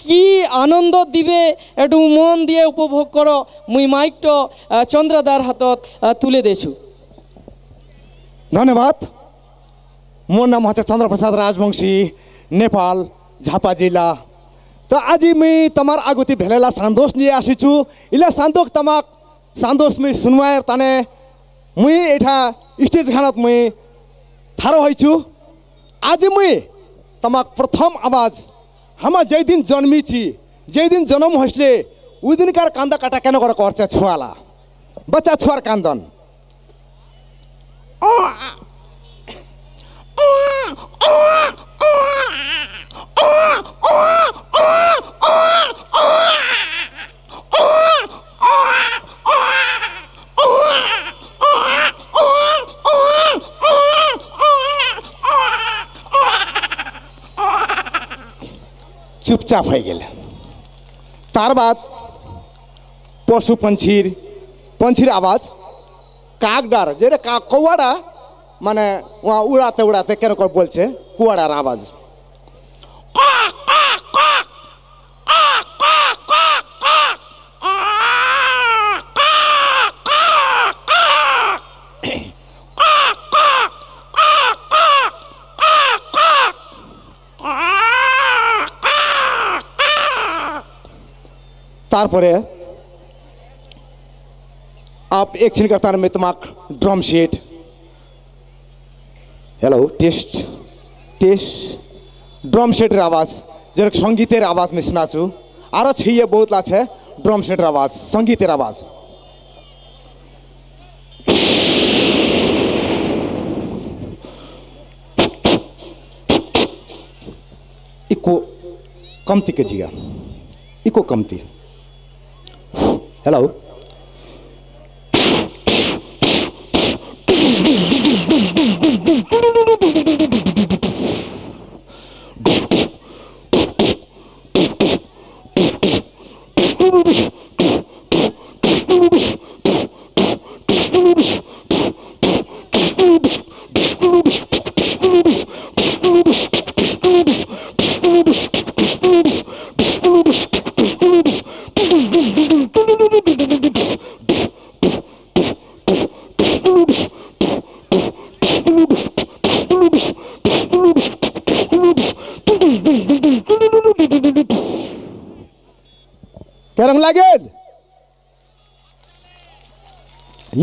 কি আনন্দ দিবে একটু মন দিয়ে উপভোগ করো মুই মাইকটো চন্দ্রাদার হাতত তুলে দেছু ধন্যবাদ মোর নাম হচ্ছে চন্দ্রপ্রসাদ রাজবংশী নেপাল ঝাপা জেলা তো আজি মুই তোমার আগতি ভেলেলা সান্দোষ নিয়ে আসিছু ইলা সান্দোক তোমাক সান্দোষ মুই শুনবায়ের তানে মুই এটা স্টেজ খানত মুই থার হয়েছু আজি মুই তোমাক প্রথম আওয়াজ আমার যেই দিন জন্মিছি যেই দিন জন্ম হয়েছিলে ওই দিনকার কান্দা কাটা কেন করে করছে ছোয়ালা বাচ্চা ছোয়ার কান্দন ও চুপচাপ হয়ে গেলে তার বাদ পশু পঞ্ছির পঞ্ছির আওয়াজ কাক ডার যেটা কৌয়াডা মানে উড়াতে উড়াতে কেন বলছে কুয়াডার আওয়াজ তারপরে আপ এক ছিন করতা নামিতмак drum set hello test test drum set এর आवाज যেরকম সঙ্গীতের आवाज মেশনাছো আর ছিয়ে বহুত লাছে ড্রাম সেট এর आवाज সঙ্গীতের आवाज ইকো কম ติ কে দিয়া ইকো কমতি Hello.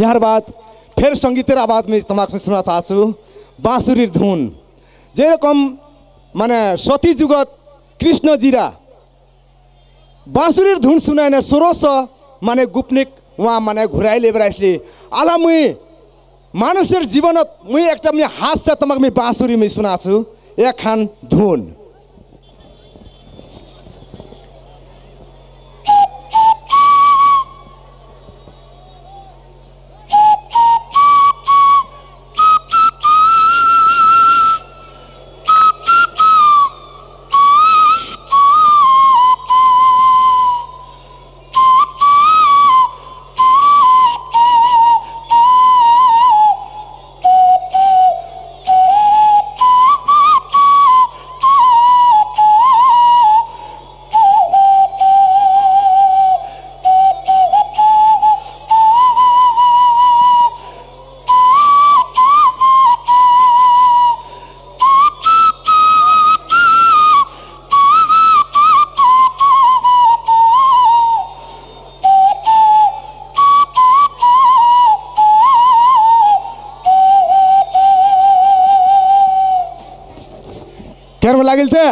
तिहार बाद फेर सङ्गीत र आवाज म तपाईँको सुन्न चाहन्छु बाँसुरी धुन जे रकम माने सती जुगत कृष्ण जिरा बाँसुरी धुन सुनाइ नै माने गुप्निक उहाँ माने घुराइ लिएर आइसले आला मै मानसर जीवन मै एक हाँस्य तपाईँको बाँसुरी मै सुनाछु एक खान धुन लागिल थे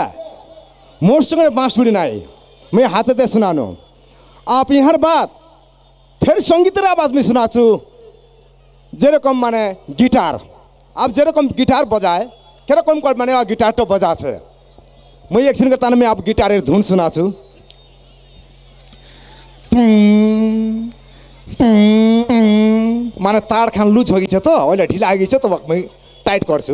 मोरसँग बाँस बिडी नाइ मै हात ते सुनानु आप यहाँ बात फेरि सङ्गीतेर आवाज मैं सुनाछु যেরকম মানে গিটার আপ যেরকম গিটার বজায় কেরকম করে মানে গিটারটা বজাছে মুই একসিন তার আমি আপ গিটারের ধুন শোনাছু মানে তার খান লুজ হয়ে গেছে তো ওইলে ঢিলা হয়ে গেছে তো মুই টাইট করছু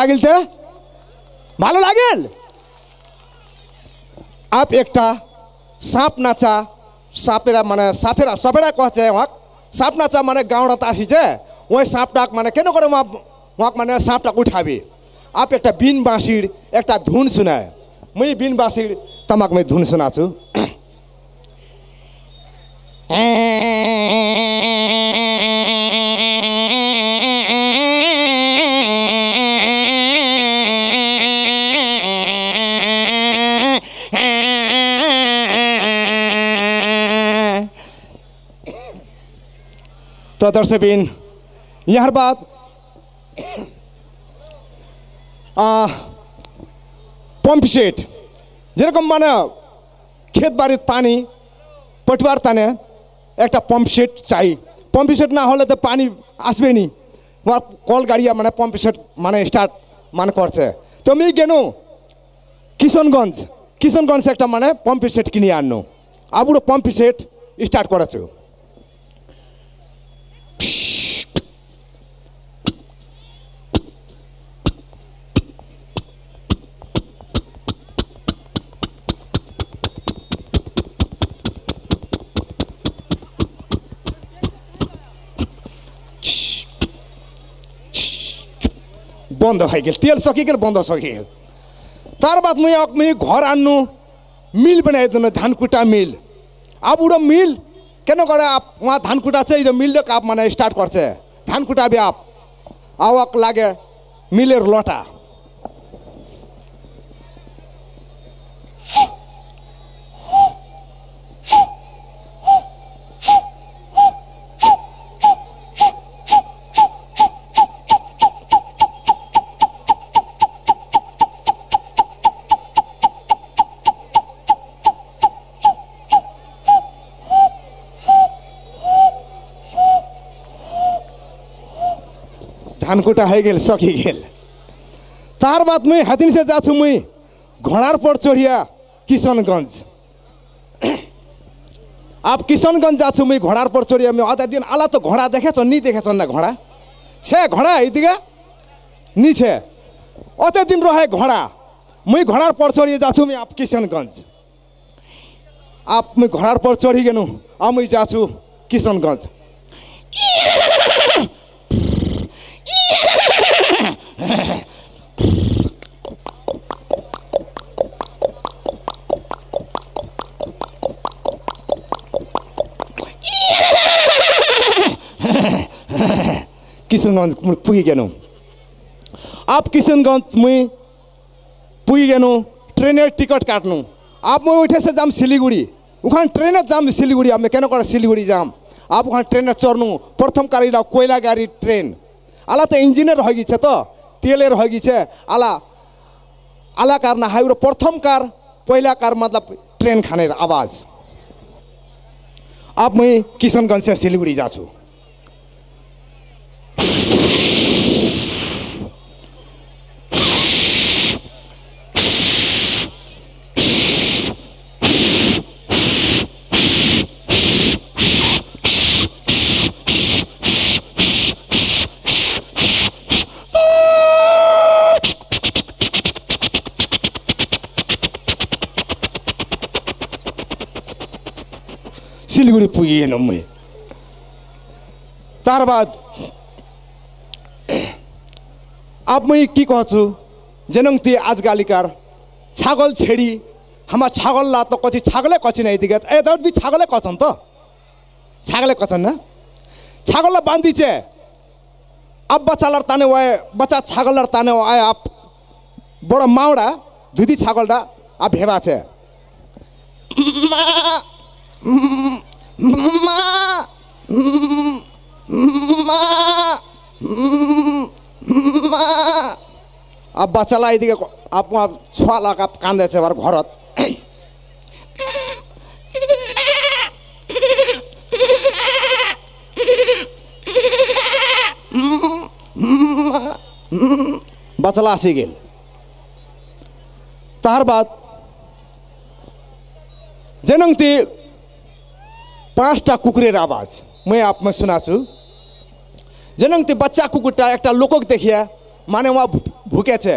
लागेल तर मला लागेल आप एकटा साप नाचा सापेरा माने साफेरा सपेरा कहचे वहाँ साप नाचा माने गाउँडा तासी छ वहीँ साँप टाक माने केन गरौँ वहाँ वहाँ माने साँप टाक उठाबे आप एउटा बिन बाँसिड एउटा धुन सुनाए मै बिन बाँसिड तमाकमै धुन सुनाछु सदर से बिन यहाँ बात पम्पसेट যেরকম মানে ক্ষেত বাড়ির পানি পটবার তানে একটা পম্পসেট চাই পম্পসেট না হলে তো পানি আসবে নি কল গাড়িয়া মানে পম্পসেট মানে স্টার্ট মানে করছে তো আমি কেন কিশনগঞ্জ কিশনগঞ্জ একটা মানে পম্পসেট কিনে আনো আবুরও পম্পসেট স্টার্ট করেছো बन्द भइगेल तेल सकिकेल बन्द सकियो तार बाद मक घर आन्नु मिल बनाइदिनु धानकुटा मिल अब उयो मिल केन गरे आप उहाँ धानकुटा खुट्टा यो मिलले काप मलाई स्टार्ट गर्छ धानकुटा बिहा आप आवक लागे मिलेर लटा धानकुटा है गेल सकि गेल तार बात मुई हातिन से जाछु मुई घोडारपट चढिया किशनगञ्ज आप किशनगञ्ज जाछु मुई घोडारपट चढिया मै आधा दिन आला त घोडा छ नि छ न घोडा छे घोडा हैतिका नि छे अझै दिन रहे घोडा मुई घोडारपट चढिया जाछु मुई आप किशनगञ्ज आप मुई घोडारपट चढिगेनु आ मुई जाछु किशनगञ्ज किशनगंज पुगी गेलहुँ आब किशनगंजमे पुगी गेलहुँ ट्रेनेर टिकट काटलहुँ आब मैं ओहिठासँ जाम सिलीगुड़ी ওখান ট্রেনে যাম শিলিগুড়ি আমি কেন করে শিলিগুড়ি যাম আপ ওখান ট্রেনে চড়নু প্রথম গাড়ি লাও কয়লা গাড়ি ট্রেন আলাদা ইঞ্জিনিয়ার হয়ে গেছে তো तेलेर हगिसे आला आला कार नहाइ र प्रथम कार पहिला कार मतलब ट्रेन खानेर आवाज अब म किशनगंज से सिलगढी जान्छु ಸಿಲಿಗುಡಿ ಪುಗಿಯೇನಮ್ಮೆ तार बाद अब मै के कहछु आज गालिकार छागल छेडी हामा छागल ला त कति छागलै कछि नै दिगत ए दौड बि छागलै कछन त छागलै कछन् न छागललाई बाँधी छे अब लर ताने वाए बच्चा छागलर ताने आए आप बड माउडा धुदी छागलडा आ भेवा छे মা মা মা আব্বা চালা এদিকে আপা ছোৱালা কাপ কান্দেছে এবার ঘৰত বাচালা আসি গেল তার বাদ যেন তি टा कुकुर आवाज मैं आप में सुनाछु जनङ त्यो बच्चा कुकुरटा एक लोक देखिए माने वहाँ भुके छे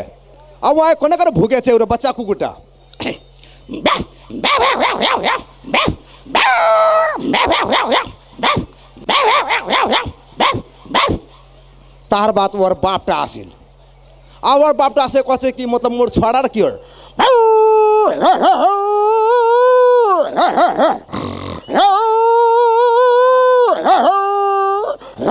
अब वहाँ को भूके छे एउटा बच्चा कुकुरटा तार बात वर बापटा आसिल आवर बापटा से कहे कि मतलब मोर छोड़ार की ओर Oh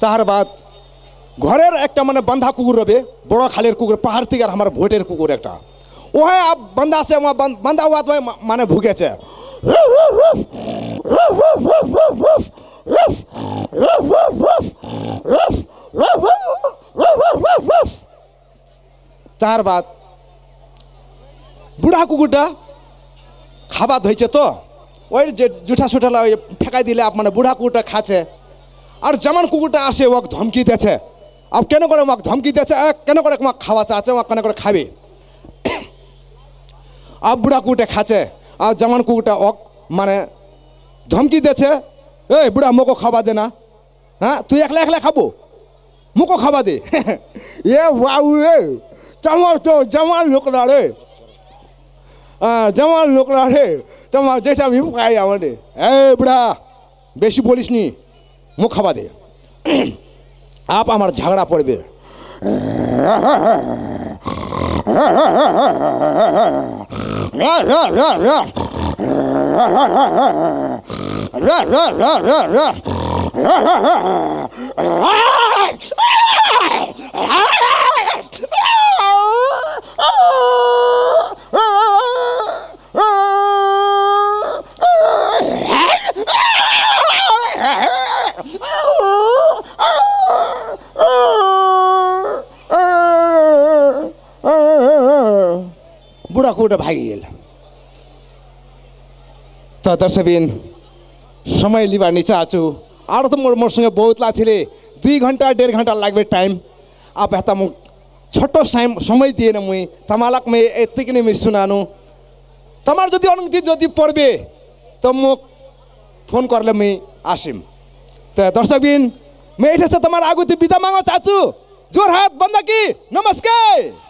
তাহার বাদ ঘরের একটা মানে বান্ধা কুকুর রবে বড় খালের কুকুর পাহাড় থেকে আর আমার ভোটের কুকুর একটা ওহে বান্ধা আছে বান্ধা হওয়া মানে ভুগেছে তার বাদ বুড়া কুকুরটা খাবার ধরছে তো ওই যে জুঠা সুঠালা ওই ফেঁকাই দিলে মানে বুড়া কুকুরটা খাচ্ছে আর যেমন কুকুরটা আসে ওকে ধমকি দিয়েছে আর কেন করে ওক ধমকি দিয়েছে কেন করে আমাকে খাওয়া চাচ্ছে ওক কেন করে খাবে আর বুড়া কুকুরটা খাচ্ছে আর যেমন কুকুরটা ওক মানে ধমকি দিয়েছে এই বুড়া মোকো খাওয়া দে না হ্যাঁ তুই একলা একলা খাবো মোকো খাওয়া দে এ বাউ এ জামার তো জামার লোকরা রে জামার লোকরা রে তোমার যেটা ভিমুখাই আমাদের এই বুড়া বেশি বলিস নি মুখ খাবা দে আপ আমার ঝগড়া পড়বে Ah! त दर्शकबिन समय लिबार्ने चाहन्छु आर त म मसँग बहुत लाछीले दुई घन्टा डेढ घन्टा लाग्ने टाइम आप हेता म ছোট্ট সময় দিয়ে মুই তামালাক মে এতকি নেমে শুনানো তোমার যদি অনুমতি যদি পড়বে তো মোক ফোন করলে মুই আসিম তো দর্শকবিন মে এটা তোমার আগুতি বিদা মাঙো চাচু জোর হাত বন্দা কি নমস্কার